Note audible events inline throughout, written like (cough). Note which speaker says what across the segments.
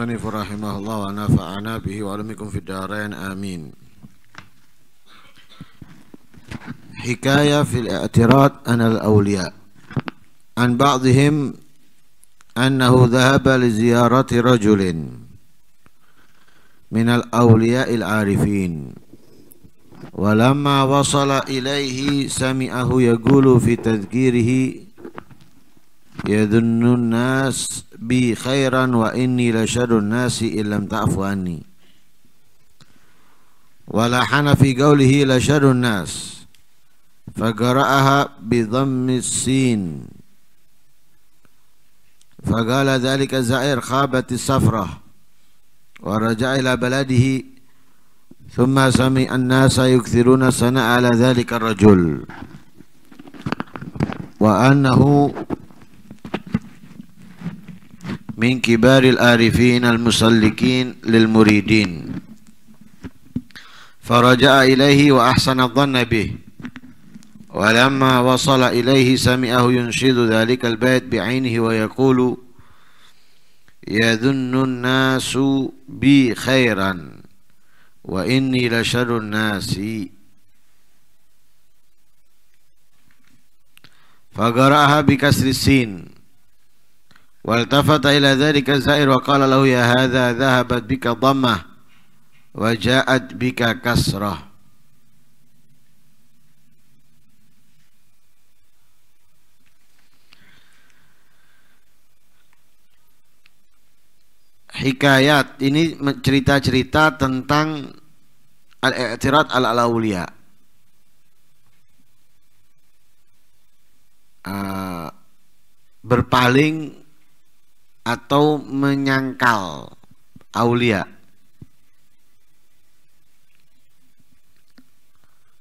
Speaker 1: المصنف رحمه الله ونفعنا به وعلمكم في الدارين آمين حكاية في الاعتراض
Speaker 2: عن الأولياء عن بعضهم أنه ذهب لزيارة رجل من الأولياء العارفين ولما وصل إليه سمعه يقول في تذكيره يظن الناس بي خيرا وإني لشر الناس إن لم تعفو عني ولحن في قوله لشر الناس فقرأها بضم السين فقال ذلك الزائر خابت السفرة ورجع إلى بلده ثم سمع الناس يكثرون الثناء على ذلك الرجل وأنه من كبار الآرفين المسلكين للمريدين فرجع إليه وأحسن الظن به ولما وصل إليه سمعه ينشد ذلك البيت بعينه ويقول يظن الناس بي خيرا وإني لشر الناس فقرأها بكسر السين والتفت إلى ذلك الزائر وقال له يا هذا ذهبت بك ضمة وجاءت بك كسرة Hikayat ini cerita-cerita tentang al-i'tirad al-alawliya. Uh, berpaling atau menyangkal aulia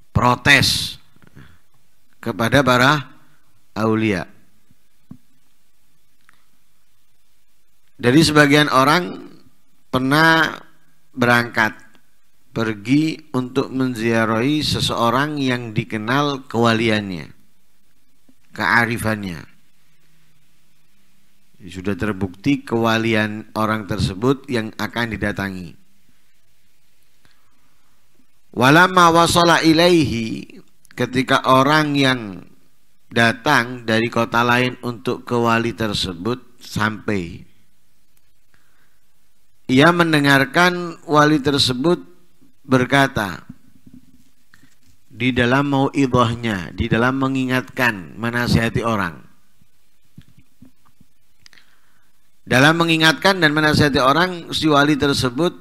Speaker 2: protes kepada para aulia Dari sebagian orang pernah berangkat pergi untuk menziarahi seseorang yang dikenal kewaliannya kearifannya sudah terbukti kewalian orang tersebut yang akan didatangi. Walama wasala ilaihi ketika orang yang datang dari kota lain untuk kewali tersebut sampai ia mendengarkan wali tersebut berkata di dalam mau ibahnya di dalam mengingatkan, menasihati orang. Dalam mengingatkan dan menasihati orang, si wali tersebut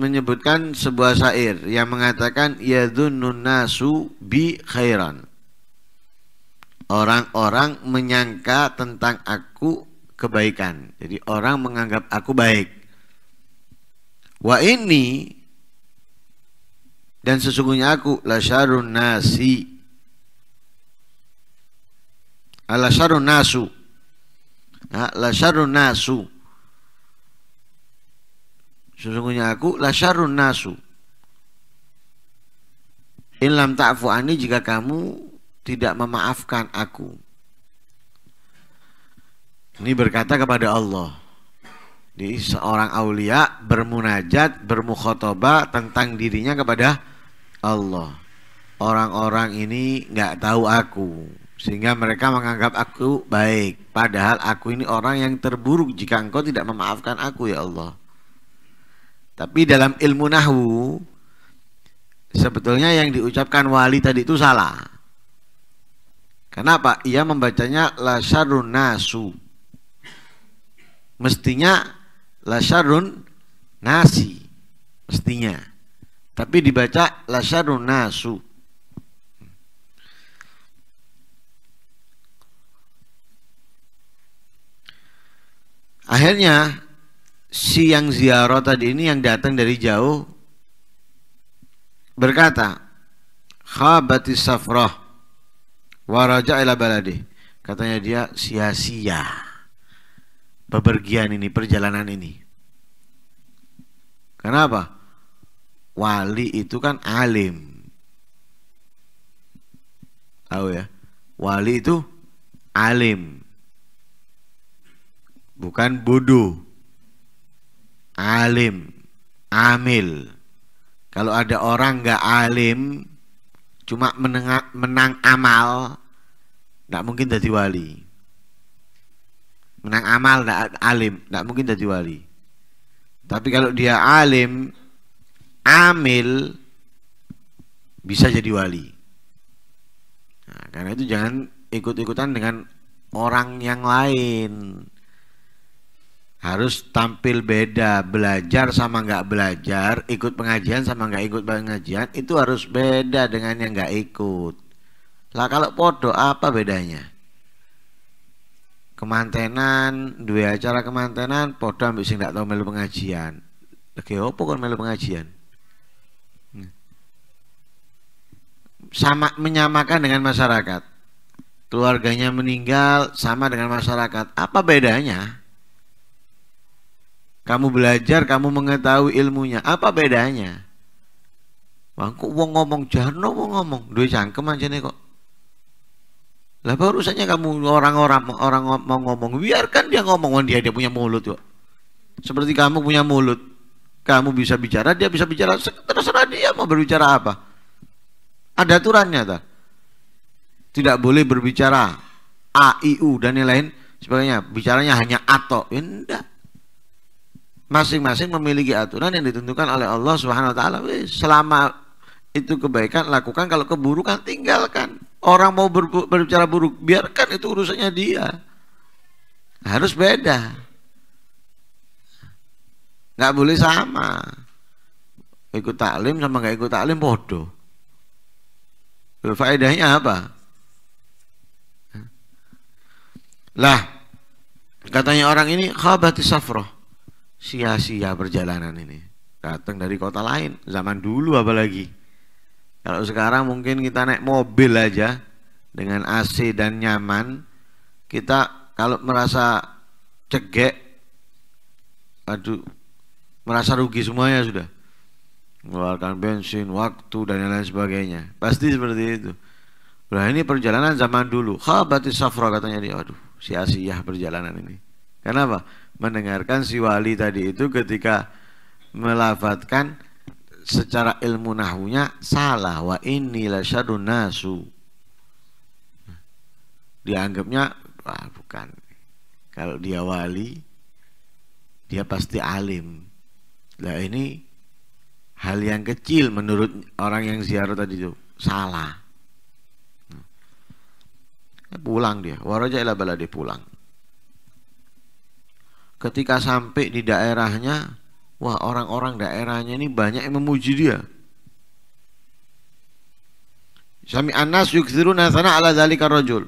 Speaker 2: menyebutkan sebuah syair yang mengatakan Yadunun nasu bi khairan. Orang-orang menyangka tentang aku kebaikan. Jadi orang menganggap aku baik. Wa ini dan sesungguhnya aku la nasi. Ala nasu la syarrun nasu sesungguhnya aku la syarrun nasu in lam ta'fu ani jika kamu tidak memaafkan aku ini berkata kepada Allah di seorang aulia bermunajat, bermukhotoba tentang dirinya kepada Allah. Orang-orang ini nggak tahu aku sehingga mereka menganggap aku baik padahal aku ini orang yang terburuk jika engkau tidak memaafkan aku ya Allah tapi dalam ilmu nahwu sebetulnya yang diucapkan wali tadi itu salah kenapa ia membacanya lasharun nasu mestinya lasharun nasi mestinya tapi dibaca lasharun nasu Akhirnya si yang ziarah tadi ini yang datang dari jauh berkata, "Khabati safrah waraja ila baladi." Katanya dia sia-sia bepergian ini, perjalanan ini. Kenapa? Wali itu kan alim. Tahu ya? Wali itu alim bukan bodoh alim amil kalau ada orang nggak alim cuma menang, menang amal nggak mungkin jadi wali menang amal nggak alim nggak mungkin jadi wali tapi kalau dia alim amil bisa jadi wali nah, karena itu jangan ikut-ikutan dengan orang yang lain harus tampil beda belajar sama nggak belajar ikut pengajian sama nggak ikut pengajian itu harus beda dengan yang nggak ikut lah kalau podo apa bedanya kemantenan dua acara kemantenan podo ambil sing nggak tahu melu pengajian lagi opo kan melu pengajian sama menyamakan dengan masyarakat keluarganya meninggal sama dengan masyarakat apa bedanya kamu belajar, kamu mengetahui ilmunya. Apa bedanya? Wangku wong ngomong jarno wong ngomong, duwe cangkem aja nih kok. Lah apa urusannya kamu orang-orang orang mau ngomong, biarkan dia ngomong, dia dia punya mulut kok. Seperti kamu punya mulut, kamu bisa bicara, dia bisa bicara,
Speaker 1: terserah
Speaker 2: dia mau berbicara apa. Ada aturannya tak? Tidak boleh berbicara A, I, U dan lain-lain sebagainya. Bicaranya hanya ato. Enggak masing-masing memiliki aturan yang ditentukan oleh Allah Subhanahu wa taala. Selama itu kebaikan lakukan, kalau keburukan tinggalkan. Orang mau ber berbicara buruk, biarkan itu urusannya dia. Harus beda. Nggak boleh sama. Ikut taklim sama nggak ikut taklim bodoh. Faedahnya apa? Lah, katanya orang ini khabati safroh sia-sia perjalanan ini. Datang dari kota lain, zaman dulu apalagi. Kalau sekarang mungkin kita naik mobil aja dengan AC dan nyaman, kita kalau merasa cegek, aduh, merasa rugi semuanya sudah. Mengeluarkan bensin, waktu, dan lain-lain sebagainya. Pasti seperti itu. Nah ini perjalanan zaman dulu. Khabati safra katanya dia. Aduh, sia-sia perjalanan ini. Kenapa? mendengarkan si wali tadi itu ketika melafatkan secara ilmu nahunya salah wa ini lasyadun nasu dianggapnya wah bukan kalau dia wali dia pasti alim lah ini hal yang kecil menurut orang yang ziarah tadi itu salah nah, pulang dia waraja ila baladi pulang ketika sampai di daerahnya wah orang-orang daerahnya ini banyak yang memuji dia Sami anas yukthiruna sana ala dzalika rajul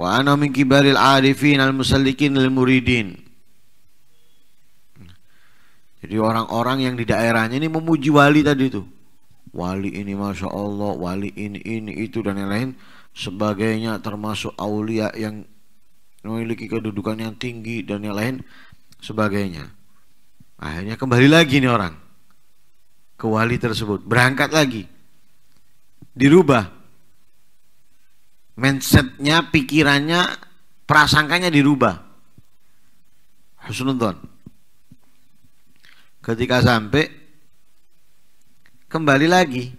Speaker 2: Wa ana min kibaril arifin al musallikin al muridin Jadi orang-orang yang di daerahnya ini memuji wali tadi itu Wali ini Masya Allah, wali ini, ini, itu dan lain-lain sebagainya termasuk aulia yang memiliki kedudukan yang tinggi dan yang lain sebagainya akhirnya kembali lagi nih orang ke wali tersebut berangkat lagi dirubah mindsetnya pikirannya prasangkanya dirubah husnudon ketika sampai kembali lagi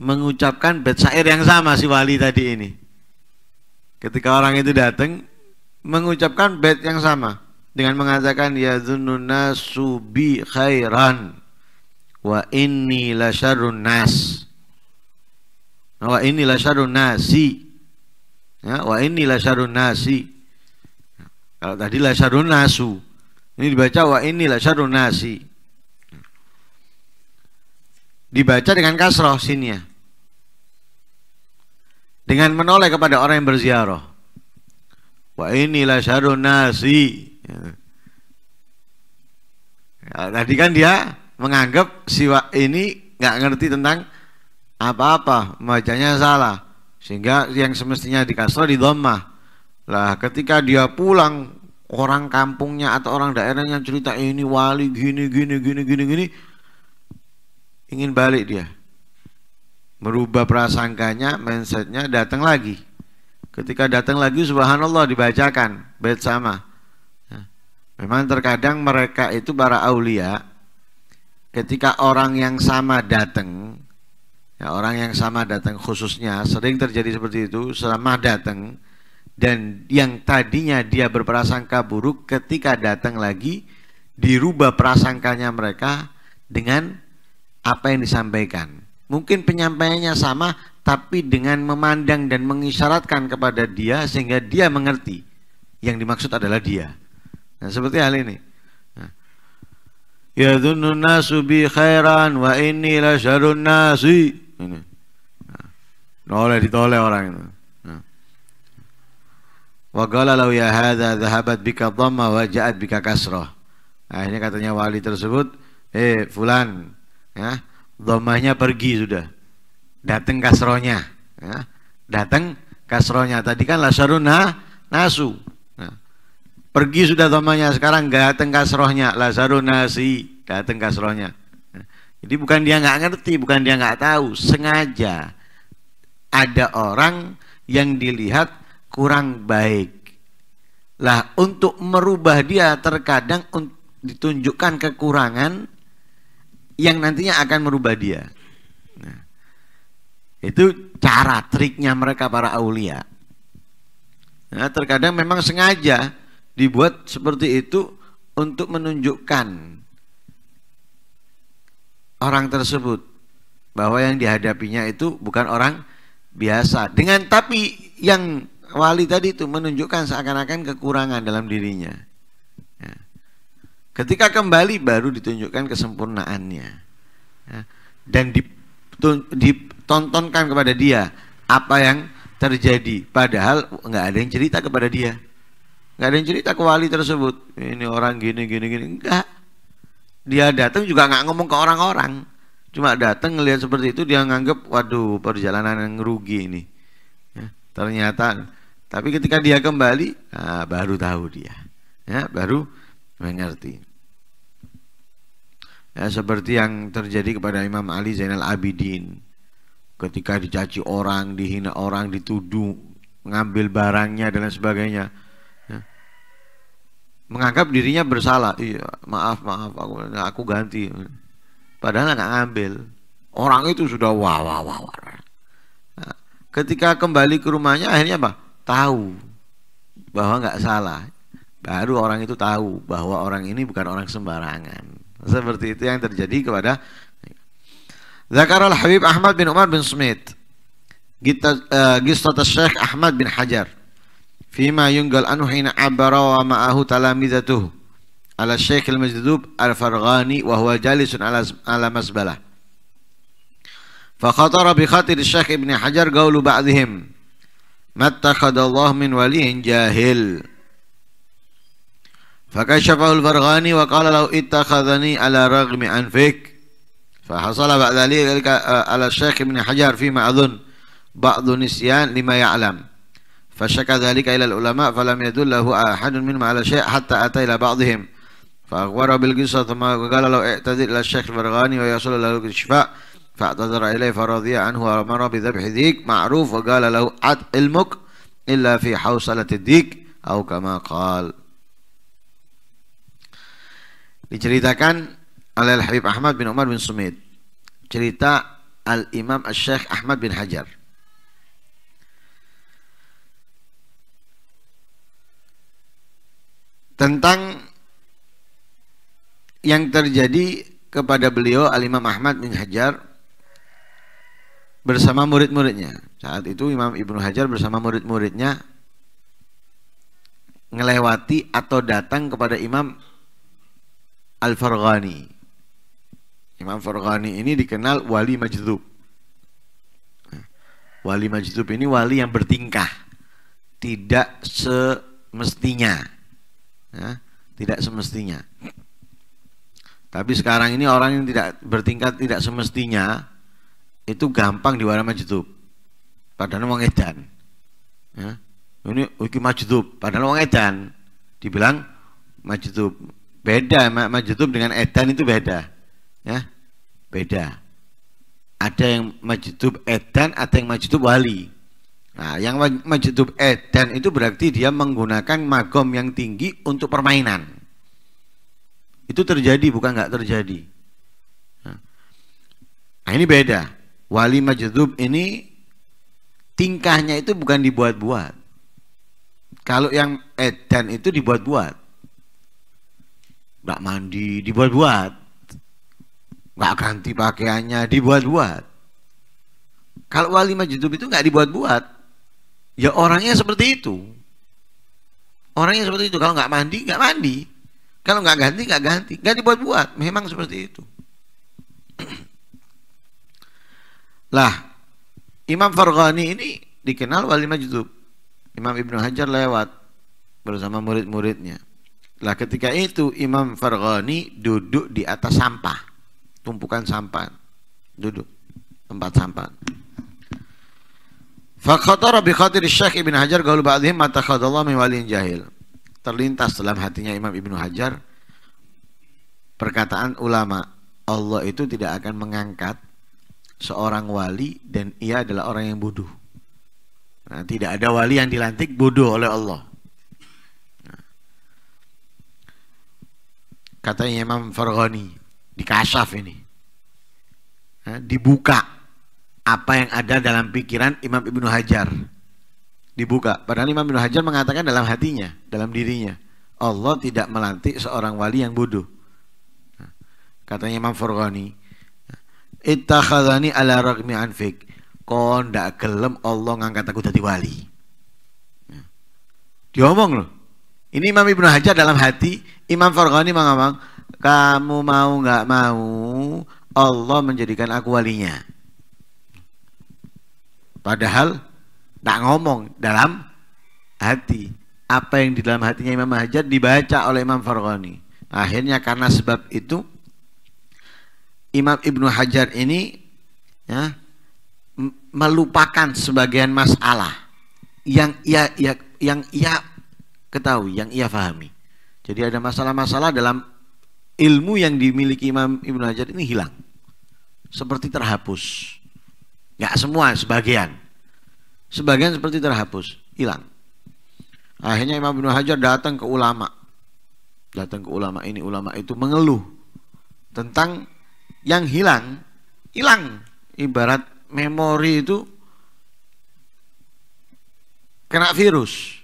Speaker 2: mengucapkan bait syair yang sama si wali tadi ini. Ketika orang itu datang mengucapkan bait yang sama dengan mengatakan ya dzununa subi khairan wa inni la nas. Wa inni la nasi. Ya, wa inni la nasi. Kalau tadi la sharun nasu. Ini dibaca wa inni la nasi dibaca dengan kasroh sinnya dengan menoleh kepada orang yang berziarah Wah inilah syarun nasi ya. tadi kan dia menganggap siwa ini nggak ngerti tentang apa-apa bacanya salah sehingga yang semestinya di kasroh di domah lah ketika dia pulang orang kampungnya atau orang daerahnya cerita ini wali gini gini gini gini gini ingin balik dia merubah prasangkanya mindsetnya datang lagi ketika datang lagi subhanallah dibacakan bait sama ya. memang terkadang mereka itu para aulia ketika orang yang sama datang ya orang yang sama datang khususnya sering terjadi seperti itu selama datang dan yang tadinya dia berprasangka buruk ketika datang lagi dirubah prasangkanya mereka dengan apa yang disampaikan. Mungkin penyampaiannya sama, tapi dengan memandang dan mengisyaratkan kepada dia sehingga dia mengerti yang dimaksud adalah dia. Nah, seperti hal ini. Nah. Ya dhunun nasu bi khairan wa inni la syarun nasi.
Speaker 1: Ini. Nah.
Speaker 2: Noleh ditoleh orang itu. Nah. Wa qala law ya hadza dhahabat bika dhamma wa ja'at bika kasrah. Akhirnya katanya wali tersebut, "Eh, fulan, ya domanya pergi sudah datang kasronya ya. datang kasronya tadi kan lasaruna nasu nah, pergi sudah domanya sekarang gak datang kasrohnya lasaruna si datang kasrohnya ya. jadi bukan dia nggak ngerti bukan dia nggak tahu sengaja ada orang yang dilihat kurang baik lah untuk merubah dia terkadang ditunjukkan kekurangan yang nantinya akan merubah dia. Nah, itu cara triknya mereka para aulia. Nah, terkadang memang sengaja dibuat seperti itu untuk menunjukkan orang tersebut bahwa yang dihadapinya itu bukan orang biasa. Dengan tapi yang wali tadi itu menunjukkan seakan-akan kekurangan dalam dirinya. Ketika kembali baru ditunjukkan kesempurnaannya ya. dan ditontonkan kepada dia apa yang terjadi. Padahal nggak ada yang cerita kepada dia, nggak ada yang cerita ke wali tersebut. Ini orang gini gini gini enggak. Dia datang juga nggak ngomong ke orang-orang, cuma datang ngelihat seperti itu dia nganggep waduh perjalanan yang rugi ini. Ya, ternyata tapi ketika dia kembali, nah, baru tahu dia, ya, baru mengerti ya, seperti yang terjadi kepada Imam Ali Zainal Abidin ketika dicaci orang, dihina orang, dituduh mengambil barangnya dan sebagainya ya. menganggap dirinya bersalah iya maaf maaf aku aku ganti padahal nggak ngambil orang itu sudah wah wah wah, wah. Nah, ketika kembali ke rumahnya akhirnya apa tahu bahwa nggak salah baru orang itu tahu bahwa orang ini bukan orang sembarangan seperti itu yang terjadi kepada Zakarul Habib Ahmad bin Umar bin Sumit eh, Gistat Syekh Ahmad bin Hajar Fima yunggal anuhina abara wa ma'ahu talamidatuh ala Syekh al-Majdub al-Farghani wa huwa jalisun ala, ala masbalah فخطر بخاطر الشيخ ابن حجر قول بعضهم ما اتخذ الله من ولي جاهل فكشفه الفرغاني وقال له اتخذني على رغم أنفك فحصل بعد ذلك آه، على الشيخ ابن حجر فيما أظن بعض نسيان لما يعلم فشكى ذلك إلى العلماء فلم يدل له أحد منهم على شيء حتى أتى إلى بعضهم فأخبره بالقصة ثم قال له اعتذر إلى الشيخ الفرغاني ويصل له الشفاء فاعتذر إليه فرضي عنه وأمر بذبح ذيك معروف وقال له عد علمك إلا في حوصلة الديك أو كما قال Diceritakan oleh Habib Ahmad bin Umar bin Sumit Cerita Al-Imam Al-Syekh Ahmad bin Hajar. Tentang yang terjadi kepada beliau Al-Imam Ahmad bin Hajar bersama murid-muridnya. Saat itu Imam Ibnu Hajar bersama murid-muridnya ngelewati atau datang kepada Imam Al-Farghani. Imam Farghani ini dikenal wali majdub. Wali majdub ini wali yang bertingkah, tidak semestinya, ya, tidak semestinya. Tapi sekarang ini orang yang tidak bertingkah tidak semestinya itu gampang diwara majdub. Padahal wong edan. Ya. Ini wiki majdub, padahal wong edan dibilang majdub. Beda majzum dengan edan itu beda. Ya. Beda. Ada yang majzum edan, ada yang majzum wali. Nah, yang majdub edan itu berarti dia menggunakan magom yang tinggi untuk permainan. Itu terjadi bukan nggak terjadi. Nah, nah ini beda. Wali majdub ini tingkahnya itu bukan dibuat-buat. Kalau yang edan itu dibuat-buat nggak mandi dibuat-buat nggak ganti pakaiannya dibuat-buat kalau wali majidub itu nggak dibuat-buat ya orangnya seperti itu orangnya seperti itu kalau nggak mandi nggak mandi kalau nggak ganti nggak ganti nggak dibuat-buat memang seperti itu (clears throat) lah Imam Farghani ini dikenal wali majidub Imam Ibnu Hajar lewat bersama murid-muridnya lah ketika itu Imam Farghani duduk di atas sampah, tumpukan sampah, duduk tempat sampah. Fakhtar bi khatir Syekh Ibn Hajar gaul ba'dhim mata khadallah min walin jahil. Terlintas dalam hatinya Imam Ibnu Hajar perkataan ulama, Allah itu tidak akan mengangkat seorang wali dan ia adalah orang yang bodoh. Nah, tidak ada wali yang dilantik bodoh oleh Allah. katanya Imam Farghani di kasaf ini dibuka apa yang ada dalam pikiran Imam Ibnu Hajar dibuka padahal Imam Ibnu Hajar mengatakan dalam hatinya dalam dirinya Allah tidak melantik seorang wali yang bodoh katanya Imam Farghani ittakhadhani ala ragmi anfik kon gelem Allah ngangkat aku jadi wali Dia diomong loh ini Imam Ibnu Hajar dalam hati, Imam Farghani mengatakan, kamu mau nggak mau, Allah menjadikan aku walinya. Padahal tak ngomong dalam hati. Apa yang di dalam hatinya Imam Hajar dibaca oleh Imam Farghani. Akhirnya karena sebab itu Imam Ibnu Hajar ini ya, melupakan sebagian masalah yang ia, ia yang ia ketahui, yang ia fahami. Jadi ada masalah-masalah dalam ilmu yang dimiliki Imam Ibnu Hajar ini hilang. Seperti terhapus. Nggak semua, sebagian. Sebagian seperti terhapus, hilang. Akhirnya Imam Ibnu Hajar datang ke ulama. Datang ke ulama ini, ulama itu mengeluh tentang yang hilang. Hilang ibarat memori itu kena virus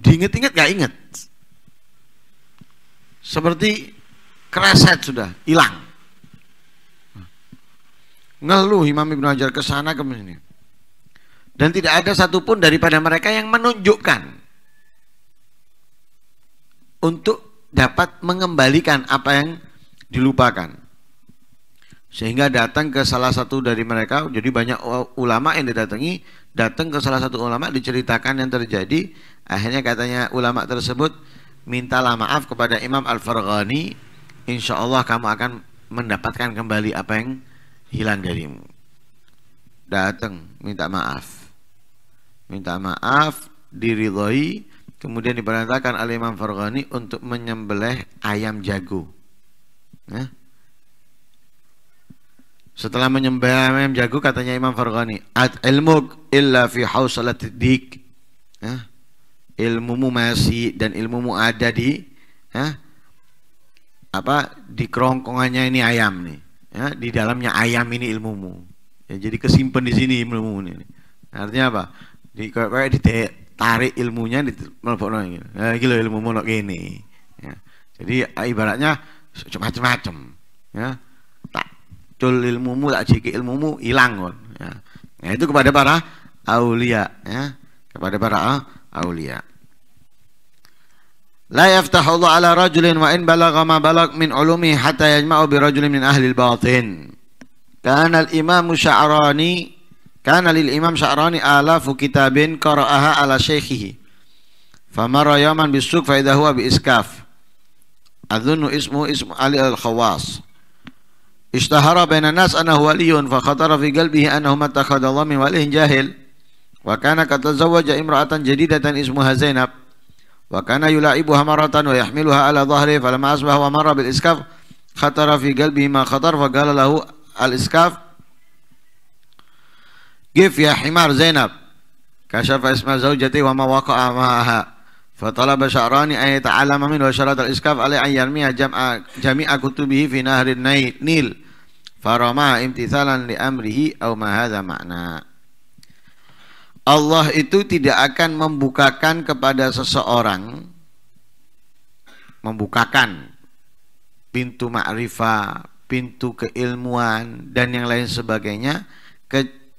Speaker 2: Diingat-ingat gak inget, Seperti kreset sudah, hilang. Ngeluh Imam Ibn Hajar ke sana ke sini. Dan tidak ada satupun daripada mereka yang menunjukkan untuk dapat mengembalikan apa yang dilupakan. Sehingga datang ke salah satu dari mereka, jadi banyak ulama yang didatangi, datang ke salah satu ulama diceritakan yang terjadi akhirnya katanya ulama tersebut mintalah maaf kepada Imam Al-Farghani insyaallah kamu akan mendapatkan kembali apa yang hilang darimu datang minta maaf minta maaf diridhoi kemudian diperintahkan oleh Imam Farghani untuk menyembelih ayam jago nah, setelah menyembah ayam jago katanya Imam Farghani, "At ilmuk illa fi hausalat dik." Ya. Ilmumu masih dan ilmumu ada di ya, apa di kerongkongannya ini ayam nih. Ya, di dalamnya ayam ini ilmumu. Ya, jadi kesimpan di sini ilmumu ini. Artinya apa? Di kayak ditarik ilmunya di mana-mana gitu. Ya, iki lho ilmumu nok kene. Ya. Jadi ibaratnya macam-macam. Ya cul ilmumu tak jiki ilmumu hilang ya. nah, itu kepada para aulia ya kepada para aulia La yaftahu Allah ala rajulin wa in balagha ma balag min ulumi hatta yajma'u bi rajulin min ahli al-batin. Kana al-imam Sya'rani kana lil imam Sya'rani alafu kitabin qara'aha ala syekhihi. Famara yaman bisuq fa huwa اشتهر بين الناس أنه ولي فخطر في قلبه أنه ما اتخذ الله من ولي جاهل وكان قد تزوج امرأة جديدة اسمها زينب وكان يلاعبها مرة ويحملها على ظهره فلما أصبح ومر بالإسكاف خطر في قلبه ما خطر فقال له الإسكاف قف يا حمار زينب كشف اسم زوجتي وما وقع معها فطلب شعراني أن يتعلم منه شرط الإسكاف عليه أن يرمي جمع جميع كتبه في نهر النيل فرماها imtithalan li amrihi au ma makna Allah itu tidak akan membukakan kepada seseorang membukakan pintu makrifah, pintu keilmuan dan yang lain sebagainya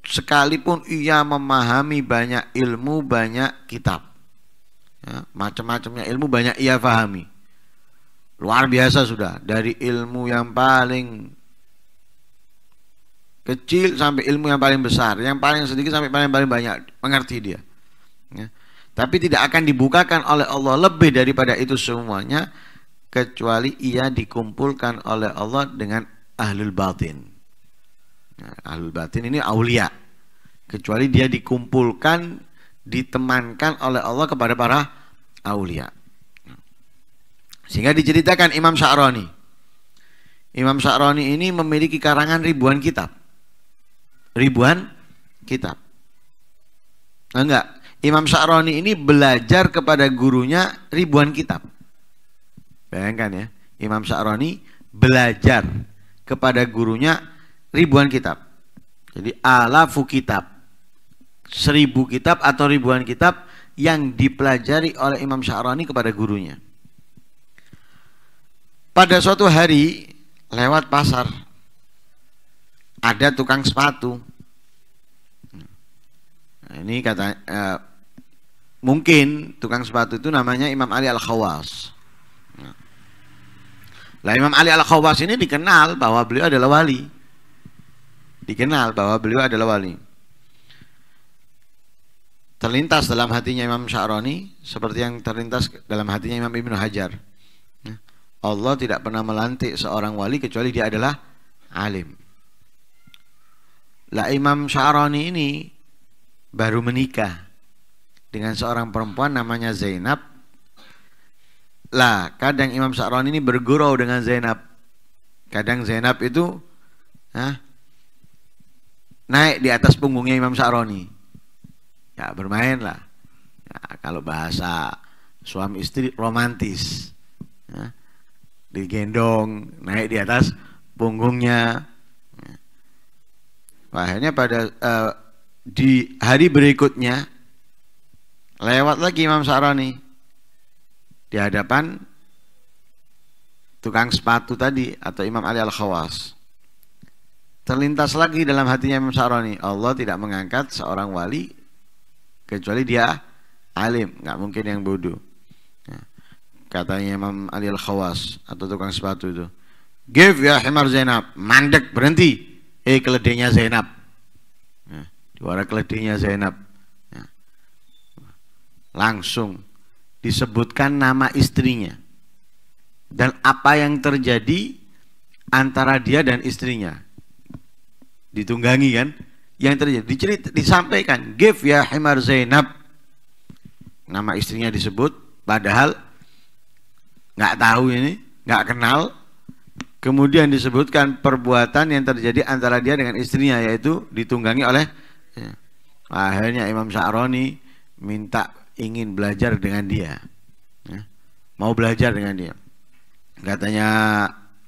Speaker 2: sekalipun ia memahami banyak ilmu, banyak kitab ya, macam-macamnya ilmu banyak ia fahami luar biasa sudah dari ilmu yang paling kecil sampai ilmu yang paling besar yang paling sedikit sampai paling paling banyak mengerti dia ya. tapi tidak akan dibukakan oleh Allah lebih daripada itu semuanya kecuali ia dikumpulkan oleh Allah dengan ahlul batin Nah, ahlul batin ini aulia kecuali dia dikumpulkan ditemankan oleh Allah kepada para aulia. Sehingga diceritakan Imam Sya'roni. Imam Sya'roni ini memiliki karangan ribuan kitab. Ribuan kitab. Enggak, Imam Sya'roni ini belajar kepada gurunya ribuan kitab. Bayangkan ya, Imam Sya'roni belajar kepada gurunya ribuan kitab. Jadi alafu kitab seribu kitab atau ribuan kitab yang dipelajari oleh Imam Syahrani kepada gurunya. Pada suatu hari lewat pasar ada tukang sepatu. Nah, ini kata eh, mungkin tukang sepatu itu namanya Imam Ali Al-Khawas. Nah, Imam Ali Al-Khawas ini dikenal bahwa beliau adalah wali. Dikenal bahwa beliau adalah wali terlintas dalam hatinya Imam Sya'roni seperti yang terlintas dalam hatinya Imam Ibnu Hajar. Ya. Allah tidak pernah melantik seorang wali kecuali dia adalah alim. Lah Imam Sya'roni ini baru menikah dengan seorang perempuan namanya Zainab. Lah, kadang Imam Sya'roni ini bergurau dengan Zainab. Kadang Zainab itu nah, naik di atas punggungnya Imam Sya'roni ya bermain lah ya, kalau bahasa suami istri romantis ya, digendong naik di atas punggungnya ya. akhirnya pada uh, di hari berikutnya lewat lagi Imam Sarani di hadapan tukang sepatu tadi atau Imam Ali Al-Khawas terlintas lagi dalam hatinya Imam Sarani Allah tidak mengangkat seorang wali kecuali dia alim nggak mungkin yang bodoh ya. katanya Imam Ali al Khawas atau tukang sepatu itu give ya Himar Zainab mandek berhenti eh keledainya Zainab nah, ya. suara keledainya Zainab ya. langsung disebutkan nama istrinya dan apa yang terjadi antara dia dan istrinya ditunggangi kan yang terjadi dicerita, disampaikan give ya Himar Zainab nama istrinya disebut padahal nggak tahu ini nggak kenal kemudian disebutkan perbuatan yang terjadi antara dia dengan istrinya yaitu ditunggangi oleh ya. akhirnya Imam Sa'roni minta ingin belajar dengan dia ya. mau belajar dengan dia katanya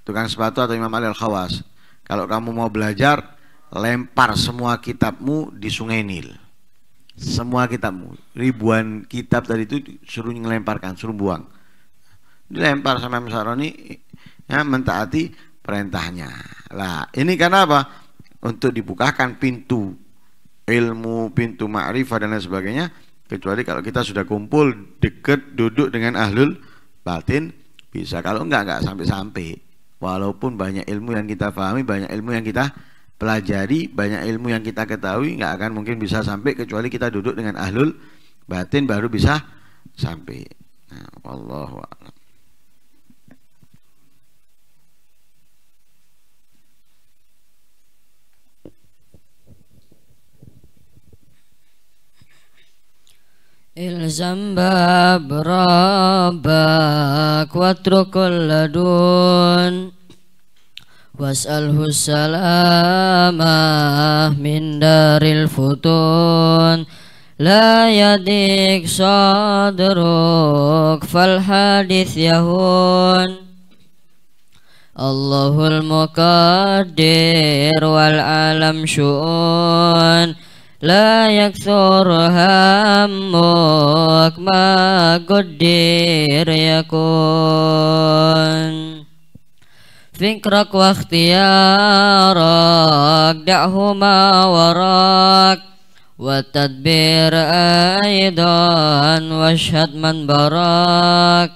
Speaker 2: tukang sepatu atau Imam Al Khawas kalau kamu mau belajar lempar semua kitabmu di sungai Nil semua kitabmu ribuan kitab tadi itu suruh ngelemparkan suruh buang dilempar sama Saroni ya, mentaati perintahnya lah ini karena apa untuk dibukakan pintu ilmu pintu ma'rifah dan lain sebagainya kecuali kalau kita sudah kumpul deket duduk dengan ahlul batin bisa kalau enggak enggak sampai-sampai walaupun banyak ilmu yang kita pahami banyak ilmu yang kita pelajari banyak ilmu yang kita ketahui nggak akan mungkin bisa sampai kecuali kita duduk dengan ahlul batin baru bisa
Speaker 1: sampai nah, wallahu a'lam
Speaker 3: الزم باب ربك واترك Was'alhu salamah min daril futun La yadik sadruk fal hadith yahun Allahul muqaddir wal alam syu'un La yakthur hammuk ma yakun فكرك واختيارك دعهما وراك والتدبير أيضا واشهد من براك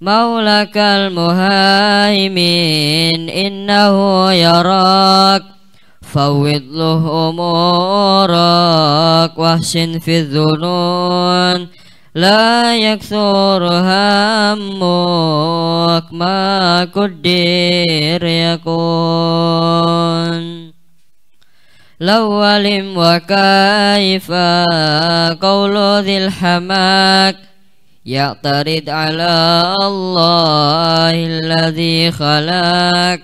Speaker 3: مولاك المهيمن إنه يراك فوض له أمورك واحسن في الذنون لا يكثر همك ما قدر يكون لو علم وكيف قول ذي الحماك يعترض على الله الذي خلاك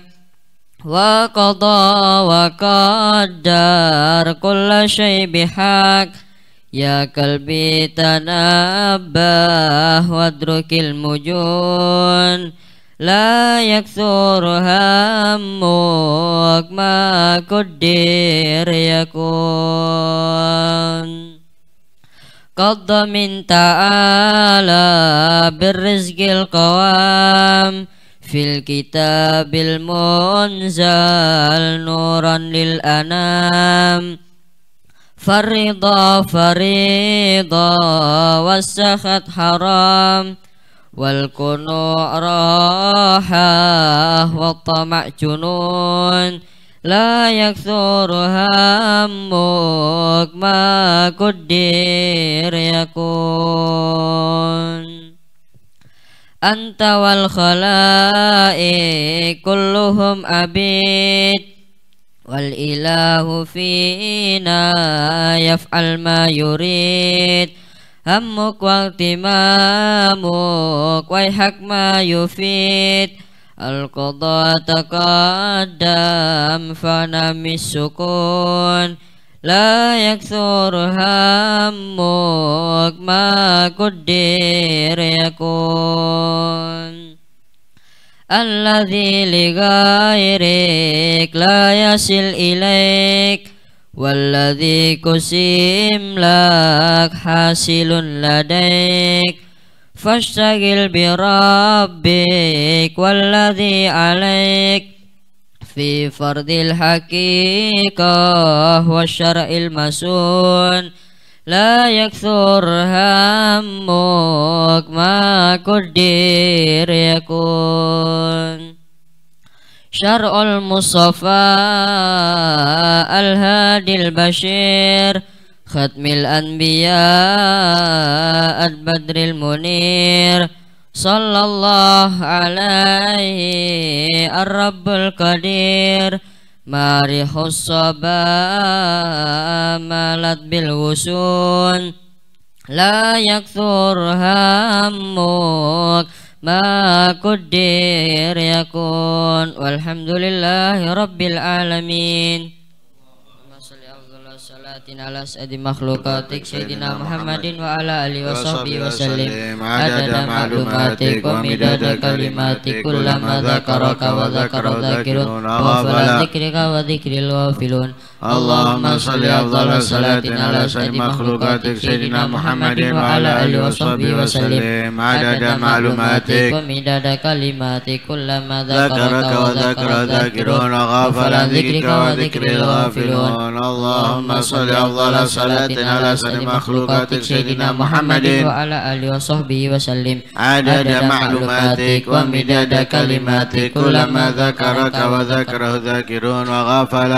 Speaker 3: وقضى وقدر كل شيء بحق Ya, kalbi ta na ba hoatruk la yak soru ham muak maak ko diri akun kau to minta ala berrezgil kawam filkita lil anam. فرضا فريضا والسخط حرام والكنوع راحة والطمع جنون لا يكثر همك ما قدر يكون أنت والخلائق كلهم أبيد والإله فينا يفعل ما يريد همك واغتمامك ويحك ما يفيد القضاء تقدم فنم السكون لا يكثر همك ما قدر يكون الذي لغيرك لا يصل إليك والذي قسم لك حاصل لديك فاشتغل بربك والذي عليك في فرض الحقيقة والشرع المسون La yaksur hammuk ma kudir yakun Syar'ul Mustafa al-Hadil Bashir Khatmil Anbiya ad-Badril Munir Sallallahu alaihi ar-Rabbul Qadir Sallallahu alaihi ar-Rabbul Qadir marihus soba malat bil wusun la yakthur hammuk ma kudir yakun walhamdulillahi rabbil alamin salatin ala sa'di makhlukatik sayyidina Muhammadin wa ala alihi wa sahbihi wa sallim adada ma'lumatik wa midada kalimatik kullama dhakaraka wa dhakara dhakirun wa fala dhikrika wa dhikril filun Allahumma salli afdala salatin ala sa'di makhlukatik sayyidina Muhammadin wa ala alihi wa
Speaker 1: sahbihi wa sallim adada ma'lumatik wa
Speaker 3: midada kalimatik kullama
Speaker 1: dhakaraka wa dhakara dhakirun wa fala dhikrika wa dhikril filun
Speaker 2: Allahumma
Speaker 1: salli صل أفضل صلاة على سيد مخلوقاتك سيدنا محمد وعلى
Speaker 3: آله وصحبه وسلم عدد معلوماتك ومداد كلماتك كلما ذكرك
Speaker 2: وذكره ذاكرون وغافل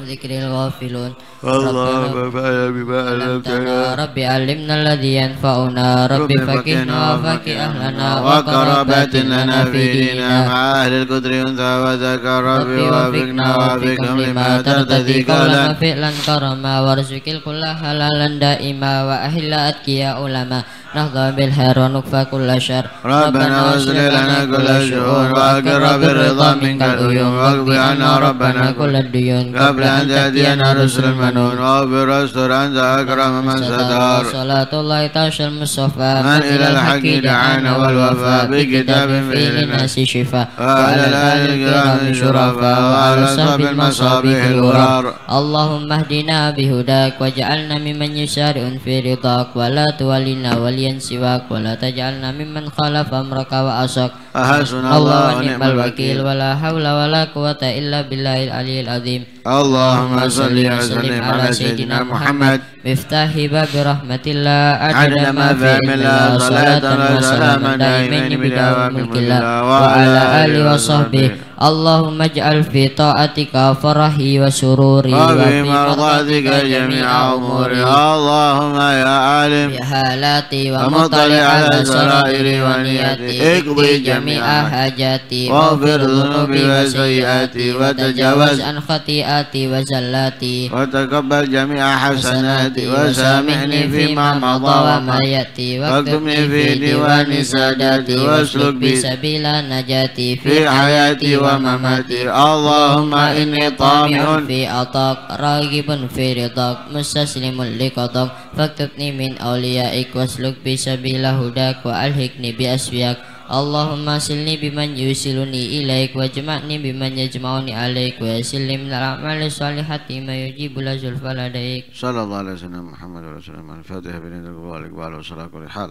Speaker 3: وذكر الغافلون
Speaker 1: اللهم فعل بما علمتنا رب
Speaker 3: علمنا الذي ينفعنا رب
Speaker 1: فكنا وفك أهلنا وقرابات لنا في ديننا مع أهل القدر أنثى وذكر ربي وفقنا وفقهم لما ترتدي قولا فعلا
Speaker 3: كرما وارزق الكل حلالا دائما وأهل أتقيا علما نهضى بالخير ونكفى كل شر
Speaker 2: ربنا
Speaker 1: واسل لنا
Speaker 2: كل شهور واقر
Speaker 3: بالرضا منك الديون واقض عنا ربنا كل الديون قبل أن تأتينا رسل
Speaker 1: وبرست أنت أكرم من ستار
Speaker 3: صلاة الله تعشى المصطفى من إلى الحق دعانا والوفاء بكتاب فيه للناس شفاء وعلى الآل الكرام شرفاء وعلى صحب المصابيح الغرار اللهم اهدنا بهداك واجعلنا ممن يسارع في رضاك ولا تولنا وليا سواك ولا تجعلنا ممن خالف أمرك وعصاك أحسن الله ونعم الوكيل ولا حول ولا قوة إلا بالله العلي العظيم
Speaker 1: اللهم صل وسلم على سيدنا محمد
Speaker 3: مفتاح باب رحمة الله عدد ما في علم الله صلاة وسلاما دائمين بدوام ملك الله وعلى آله وصحبه اللهم اجعل في طاعتك فرحي وسروري وفي مرضاتك
Speaker 1: جميع أموري اللهم يا عالم بحالاتي ومطلع على سرائري ونياتي اقضي جميع
Speaker 3: حاجاتي واغفر ذنوبي
Speaker 1: وسيئاتي وتجاوز عن
Speaker 3: خطيئاتي وزلاتي
Speaker 2: وتقبل جميع حسناتي وسامحني فيما مضى وما يأتي
Speaker 3: واكتبني في ديوان ساداتي
Speaker 1: واسلك بي
Speaker 3: سبيل نجاتي في حياتي ومماتي
Speaker 1: اللهم إني طامع
Speaker 3: في عطاك راغب في رضاك مستسلم لقضاك فاكتبني من أوليائك واسلك بسبيل هداك وألحقني بأسبياك اللهم سلني بمن يوصلني إليك واجمعني بمن يجمعني عليك ويسلني من الأعمال الصالحة ما يجيب لا
Speaker 1: زلفى لديك صلى الله عليه وسلم محمد رسول الله الفاتحة بن القبال والإقبال والصلاة كل حال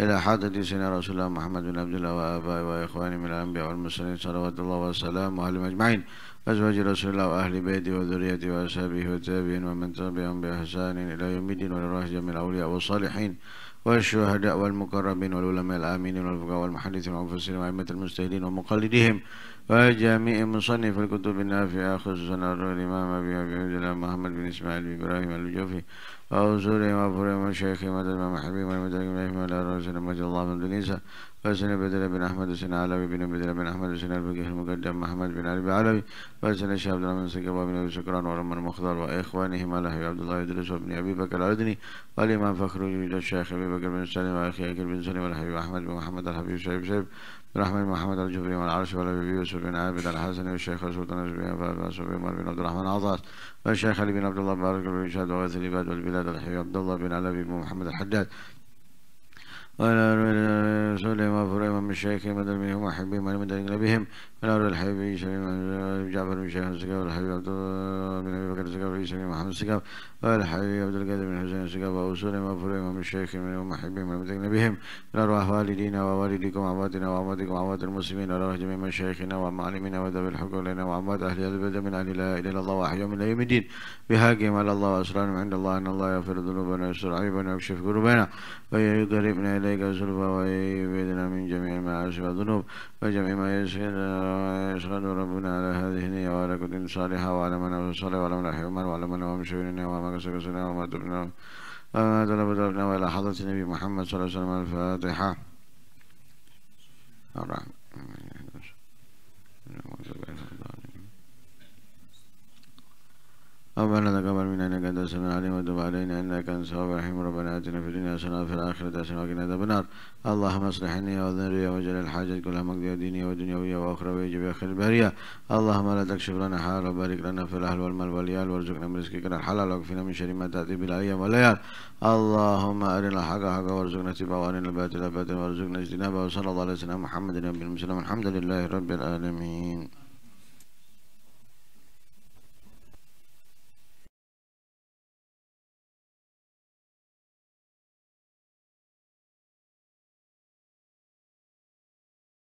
Speaker 1: إلى حضرة سيدنا رسول الله محمد بن عبد الله وآبائه وإخوانه من الأنبياء والمرسلين صلوات الله وسلامه عليهم أجمعين وأزواج رسول الله وأهل بيته وذريته وأصحابه وتابعين ومن تبعهم بإحسان إلى يوم الدين ولروح جميع الأولياء والصالحين والشهداء والمقربين والعلماء الآمنين والفقهاء والمحدثين والمفسرين وأئمة المجتهدين ومقلديهم وجميع مصنف الكتب النافعة خصوصا الإمام أبي عبد الله محمد بن إسماعيل بن إبراهيم الجوفي ما أعوذ ما فريم ما مدد ما حبيب ما من لا الأرواح ما جل الله من دنيسة فسنة بدر بن أحمد وسنة علوي بن بدر بن أحمد وسنة الفقيه المقدم محمد بن علي بن علوي فسنة شاب من سكبا بن أبي سكران ورمان مخضر ما له عبد الله يدرس وابن أبي بكر العدني ما فخر وجود الشيخ أبي بكر بن سليم وأخي أكل بن سليم والحبيب أحمد بن محمد الحبيب شعيب شعيب رحمة محمد الجبري والعرش والأبي يوسف بن عابد الحسن والشيخ سلطان الجبري وأبي عمر بن عبد الرحمن عطاس والشيخ علي بن عبد الله بارك بن شهد وغيث العباد والبلاد الحداد الحي عبد الله بن علي بن محمد الحداد وعلى آله وصحبه وفرهم من شيخهم ودربهم وحبهم ومن بهم الأول الحبيب بن سليم جعفر بن شيخ السقاف والحبيب عبد الله بن أبي بكر السقاف في سليم محمد السقاف والحبيب عبد القادر بن حسين السقاف وأبو سليم وأبو من الشيخ من المحبين ومتقن بهم إلى أرواح والدينا ووالديكم وأمواتنا وأمواتكم وأموات المسلمين وإلى أرواح جميع مشايخنا ومعلمينا ودب الحق إلينا وأموات أهل هذا البلد من أهل لا إله إلا الله وأحياهم إلى يوم الدين بهاقهم على الله وأسرارهم عند الله أن الله يغفر ذنوبنا ويستر عيوبنا ويكشف كروبنا ويقربنا إليك زلفى ويبعدنا من جميع المعاصي والذنوب وجميع ما يسخر يشهد ربنا على هذه النية وعلى كل صالحة وعلى من أوصى صالح وعلى من رحم عمر وعلى من هو من شرنا وما كسب سنا وما تبنا وما تلب تبنا وعلى حضرة النبي محمد صلى الله عليه وسلم الفاتحة الرحمن رب تقبل منا انك انت السميع العليم وتب علينا انك انت التواب الرحيم ربنا اتنا في الدنيا حسنه وفي الاخره حسنه وقنا عذاب النار اللهم اصلح لي وذري واجعل كلها مقضيه دينيه ودنيويه واخرويه بخير بريه اللهم لا تكشف لنا حال وبارك لنا في الاهل والمال والعيال وارزقنا من رزقك الحلال واكفنا من شر ما تاتي بالايام والليال اللهم ارنا الحق حقا وارزقنا اتباعه وارنا الباطل باطلا وارزقنا اجتنابه وصلى الله على سيدنا محمد النبي المسلم الحمد لله رب العالمين